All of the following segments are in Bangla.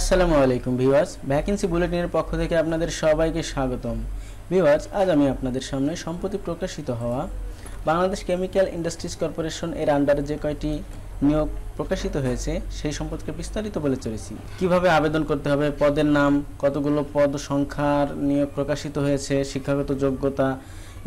আসসালামু আলাইকুম ভিওয়ার্স ভ্যাকেন্সি বুলেটিনের পক্ষ থেকে আপনাদের সবাইকে স্বাগতম ভিওয়ার্স আজ আমি আপনাদের সামনে সম্প্রতি প্রকাশিত হওয়া বাংলাদেশ কেমিক্যাল ইন্ডাস্ট্রিজ কর্পোরেশন এর আন্ডারে যে কয়টি নিয়োগ প্রকাশিত হয়েছে সেই সম্পর্কে বিস্তারিত বলে চলেছি কিভাবে আবেদন করতে হবে পদের নাম কতগুলো পদ সংখ্যার নিয়োগ প্রকাশিত হয়েছে শিক্ষাগত যোগ্যতা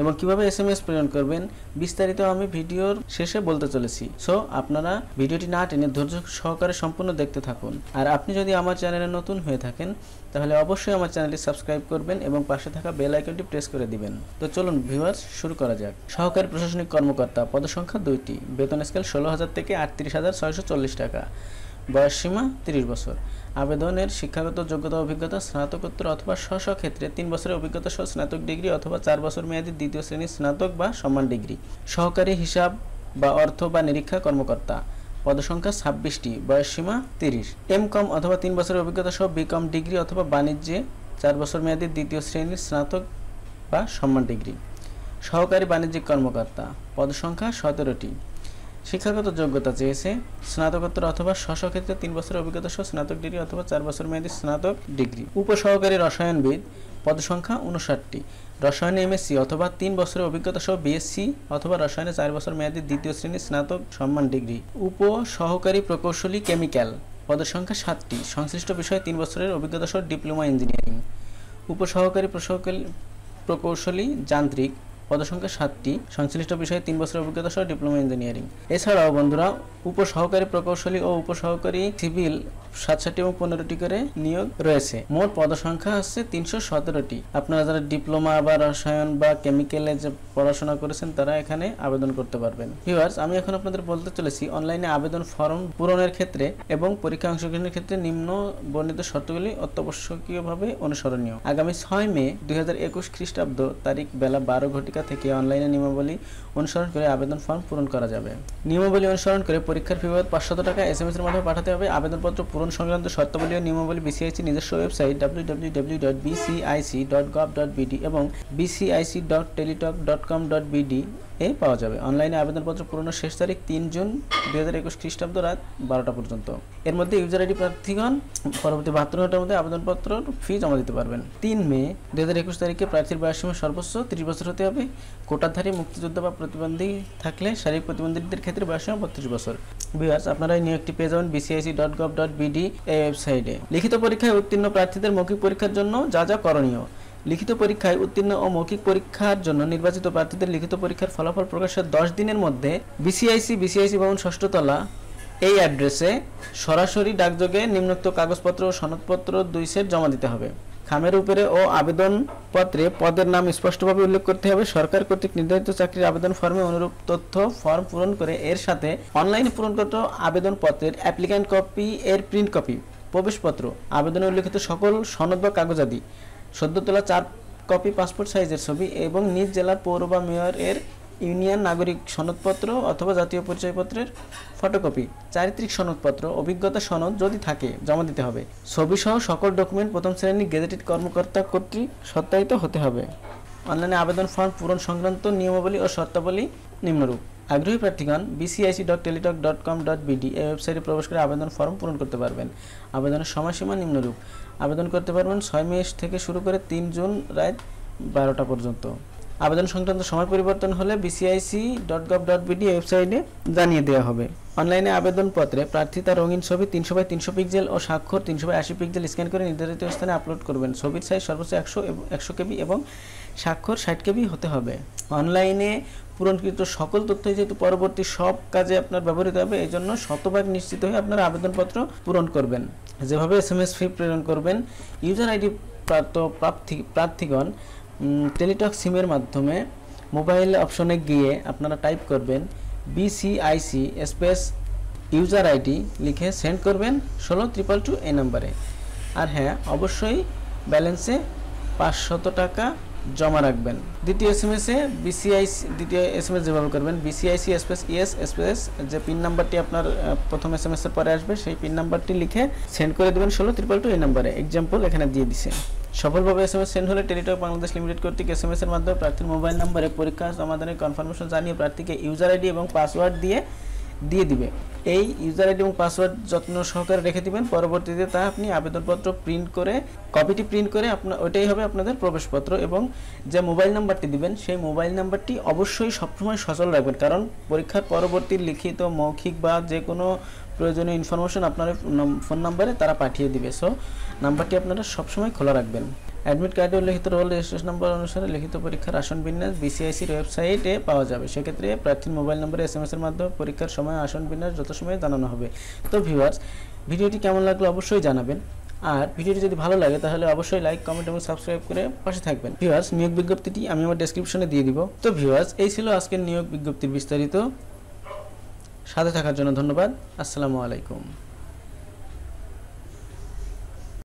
এবং কিভাবে এস এম এস প্রেরণ করবেন বিস্তারিত আমি ভিডিওর শেষে বলতে চলেছি সো আপনারা ভিডিওটি না টেনে ধৈর্য সহকারে সম্পূর্ণ দেখতে থাকুন আর আপনি যদি আমার চ্যানেলে নতুন হয়ে থাকেন তাহলে অবশ্যই আমার চ্যানেলটি সাবস্ক্রাইব করবেন এবং পাশে থাকা বেল আইকনটি প্রেস করে দিবেন তো চলুন ভিউয়ার্স শুরু করা যাক সহকারী প্রশাসনিক কর্মকর্তা পদসংখ্যা দুইটি বেতন স্কেল ষোলো হাজার থেকে আটত্রিশ হাজার ছয়শো চল্লিশ টাকা সীমা তিরিশ বছর আবেদনের শিক্ষাগত যোগ্যতা অভিজ্ঞতা স্নাতকোত্তর অথবা স্ব ক্ষেত্রে তিন বছরের অভিজ্ঞতা সহ স্নাতক ডিগ্রি অথবা চার বছর মেয়াদী দ্বিতীয় শ্রেণীর স্নাতক বা সম্মান ডিগ্রি সহকারী হিসাব বা অর্থ বা নিরীক্ষা কর্মকর্তা পদসংখ্যা ছাব্বিশটি বয়সসীমা তিরিশ এম কম অথবা তিন বছরের অভিজ্ঞতা সহ বি কম ডিগ্রি অথবা বাণিজ্যে চার বছর মেয়াদী দ্বিতীয় শ্রেণীর স্নাতক বা সম্মান ডিগ্রি সহকারী বাণিজ্যিক কর্মকর্তা পদসংখ্যা সতেরোটি শিক্ষাগত যোগ্যতা চেয়েছে স্নাতকোত্তর অথবা স্বস্বক্ষেত্রে তিন বছরের অভিজ্ঞতা সহ স্নাতক ডিগ্রি অথবা চার বছর মেয়াদী স্নাতক ডিগ্রি উপসহকারী রসায়নবিদ পদসংখ্যা উনষাটটি রসায়নে এমএসসি অথবা তিন বছরের অভিজ্ঞতা সহ বিএসসি অথবা রসায়নে চার বছর মেয়াদী দ্বিতীয় শ্রেণীর স্নাতক সম্মান ডিগ্রি উপ সহকারী প্রকৌশলী কেমিক্যাল পদের সংখ্যা সাতটি সংশ্লিষ্ট বিষয়ে তিন বছরের অভিজ্ঞতা সহ ডিপ্লোমা ইঞ্জিনিয়ারিং উপসহকারী প্রকৌশলী যান্ত্রিক পদসংখ্যা সাতটি সংশ্লিষ্ট বিষয়ে তিন বছর অভিজ্ঞতা সহ ডিপ্লোমা ইঞ্জিনিয়ারিং এছাড়াও বন্ধুরা উপসহকারী প্রকৌশলী ও উপসহকারী সিভিল সাত সাতটি এবং পনেরোটি করে নিয়োগ রয়েছে মোট পদসংখ্যা হচ্ছে তিনশো সতেরোটি আপনারা যারা ডিপ্লোমা বা রসায়ন বা কেমিক্যালে যে পড়াশোনা করেছেন তারা এখানে আবেদন করতে পারবেন ভিউয়ার্স আমি এখন আপনাদের বলতে চলেছি অনলাইনে আবেদন ফর্ম পূরণের ক্ষেত্রে এবং পরীক্ষা অংশগ্রহণের ক্ষেত্রে নিম্ন বর্ণিত শর্তগুলি অত্যাবশ্যকীয়ভাবে অনুসরণীয় আগামী ছয় মে দুই খ্রিস্টাব্দ তারিখ বেলা বারো ঘটিকা তালিকা থেকে অনলাইনে নিয়মাবলী অনুসরণ করে আবেদন ফর্ম পূরণ করা যাবে নিয়মাবলী অনুসরণ করে পরীক্ষার ফি বাবদ পাঁচশত টাকা এস এম এসের মাধ্যমে পাঠাতে হবে আবেদনপত্র পূরণ সংক্রান্ত শর্তাবলী ও নিয়মাবলী বিসিআইসি নিজস্ব website W W W dot BCIC dot gov dot BD এবং BCIC dot teletalk dot com dot BD এ পাওয়া যাবে অনলাইনে আবেদনপত্র পূরণের শেষ তারিখ তিন জুন দুই হাজার একুশ খ্রিস্টাব্দ রাত বারোটা পর্যন্ত এর মধ্যে ইউজার আইডি প্রার্থীগণ পরবর্তী বাহাত্তর ঘন্টার মধ্যে আবেদনপত্র ফি জমা দিতে পারবেন তিন মে দুই হাজার একুশ তারিখে প্রার্থীর বয়সীমা সর্বোচ্চ ত্রিশ বছর হতে হবে কোটাধারী মুক্তিযোদ্ধা বা প্রতিবন্ধী থাকলে শারীরিক প্রতিবন্ধীদের ক্ষেত্রে বয়সীমা বত্রিশ বছর বিভাস আপনারা এই নিয়োগটি পেয়ে যাবেন BCIC dot gov dot BD এই ওয়েবসাইটে লিখিত পরীক্ষায় উত্তীর্ণ প্রার্থীদের মৌখিক পরীক্ষার জন্য যা যা করণীয় লিখিত পরীক্ষায় উত্তীর্ণ ও মৌখিক পরীক্ষার জন্য নির্বাচিত প্রার্থীদের লিখিত পরীক্ষার ফলাফল প্রকাশের দশ দিনের মধ্যে বিসিআইসি বিসিআইসি ভবন ষষ্ঠতলা এই অ্যাড্রেসে সরাসরি ডাকযোগে নিম্নোক্ত কাগজপত্র ও সনদপত্র দুই সেট জমা দিতে হবে খামের উপরে ও আবেদনপত্রে পদের নাম স্পষ্টভাবে উল্লেখ করতে হবে সরকার কর্তৃক নির্ধারিত চাকরির আবেদন ফর্মে অনুরূপ তথ্য ফর্ম পূরণ করে এর সাথে অনলাইনে পূরণকৃত আবেদনপত্রের অ্যাপ্লিক্যান্ট কপি এর প্রিন্ট কপি প্রবেশপত্র আবেদনে উল্লেখিত সকল সনদ বা কাগজাদি সদ্য তোলা চার কপি পাসপোর্ট সাইজের ছবি এবং নিজ জেলার পৌর বা মেয়রের ইউনিয়ন নাগরিক সনদপত্র অথবা জাতীয় পরিচয়পত্রের ফটোকপি চারিত্রিক সনদপত্র অভিজ্ঞতা সনদ যদি থাকে জমা দিতে হবে ছবিসহ সকল ডকুমেন্ট প্রথম শ্রেণীর গেজেটেড কর্মকর্তা কর্তৃক সত্যায়িত হতে হবে অনলাইনে আবেদন ফর্ম পূরণ সংক্রান্ত নিয়মাবলী ও শর্তাবলী নিম্নরূপ আগ্রহী প্রার্থীগণ BCIC dot teletalk dot com dot BD এই ওয়েবসাইটে প্রবেশ করে আবেদন ফর্ম পূরণ করতে পারবেন আবেদনের সময়সীমা নিম্নরূপ আবেদন করতে পারবেন ছয় মে থেকে শুরু করে তিন জুন রাত বারোটা পর্যন্ত আবেদন সংক্রান্ত সময় পরিবর্তন হলে BCIC dot gov dot BD ওয়েবসাইটে জানিয়ে দেওয়া হবে অনলাইনে আবেদনপত্রে প্রার্থী তার রঙিন ছবি তিনশো বাই তিনশো পিক্সেল ও স্বাক্ষর তিনশো বাই আশি পিক্সেল স্ক্যান করে নির্ধারিত স্থানে আপলোড করবেন ছবির সাইজ সর্বোচ্চ একশো একশো কেবি এবং স্বাক্ষর ষাট কেবি হতে হবে অনলাইনে পূরণকৃত সকল তথ্যই যেহেতু পরবর্তী সব কাজে আপনার ব্যবহৃত হবে এই জন্য শতভাগ নিশ্চিত হয়ে আপনার আবেদনপত্র পূরণ করবেন যেভাবে এস এম এস ফি প্রেরণ করবেন ইউজার আইডি প্রাপ্ত প্রার্থী প্রার্থীগণ টেলিটক সিমের মাধ্যমে মোবাইল অপশনে গিয়ে আপনারা টাইপ করবেন বিসিআইসি স্পেস ইউজার আইডি লিখে সেন্ড করবেন ষোলো ত্রিপল টু এ নাম্বারে আর হ্যাঁ অবশ্যই ব্যালেন্সে পাঁচশত টাকা জমা রাখবেন দ্বিতীয় এস এম এসে বিসিআইসি দ্বিতীয় এস এম এস যেভাবে করবেন বিসিআইসি স্পেস ইএস স্পেস যে পিন নাম্বারটি আপনার প্রথম এস এম এসের পরে আসবে সেই পিন নাম্বারটি লিখে সেন্ড করে দেবেন ষোলো ত্রিপল টু এই নাম্বারে এক্সাম্পল এখানে দিয়ে দিছে সফলভাবে এস এম এস সেন্ড হলে টেলিটক বাংলাদেশ লিমিটেড কর্তৃক এস এম এস এর মাধ্যমে প্রার্থীর মোবাইল নম্বরে পরীক্ষা সমাধানের কনফার্মেশন জানিয়ে প্রার্থীকে ইউজার আইডি এবং পাসওয়ার্ড দিয়ে দিয়ে দিবে এই ইউজার আইডি এবং পাসওয়ার্ড যত্ন সহকারে রেখে দিবেন পরবর্তীতে তা আপনি আবেদনপত্র প্রিন্ট করে কপিটি প্রিন্ট করে আপনার ওটাই হবে আপনাদের প্রবেশপত্র এবং যে মোবাইল নাম্বারটি দিবেন সেই মোবাইল নাম্বারটি অবশ্যই সবসময় সচল রাখবেন কারণ পরীক্ষার পরবর্তী লিখিত মৌখিক বা যে কোনো প্রয়োজনীয় ইনফরমেশন আপনার ফোন নাম্বারে তারা পাঠিয়ে দিবে সো নাম্বারটি আপনারা সবসময় খোলা রাখবেন অ্যাডমিট কার্ডে উল্লেখিত রোল রেজিস্ট্রেশন নাম্বার অনুসারে লিখিত পরীক্ষার আসন বিন্যাস বিসিআইসির ওয়েবসাইটে পাওয়া যাবে সেক্ষেত্রে প্রার্থীর মোবাইল নম্বরে এস এম এর মাধ্যমে পরীক্ষার সময় আসন বিন্যাস যত সময় জানানো হবে তো ভিউয়ার্স ভিডিওটি কেমন লাগলো অবশ্যই জানাবেন আর ভিডিওটি যদি ভালো লাগে তাহলে অবশ্যই লাইক কমেন্ট এবং সাবস্ক্রাইব করে পাশে থাকবেন ভিউয়ার্স নিয়োগ বিজ্ঞপ্তিটি আমি আমার ডেসক্রিপশনে দিয়ে দিব তো ভিউয়ার্স এই ছিল আজকের নিয়োগ বিজ্ঞপ্তির বিস্তারিত সাথে থাকার জন্য ধন্যবাদ আসসালামু আলাইকুম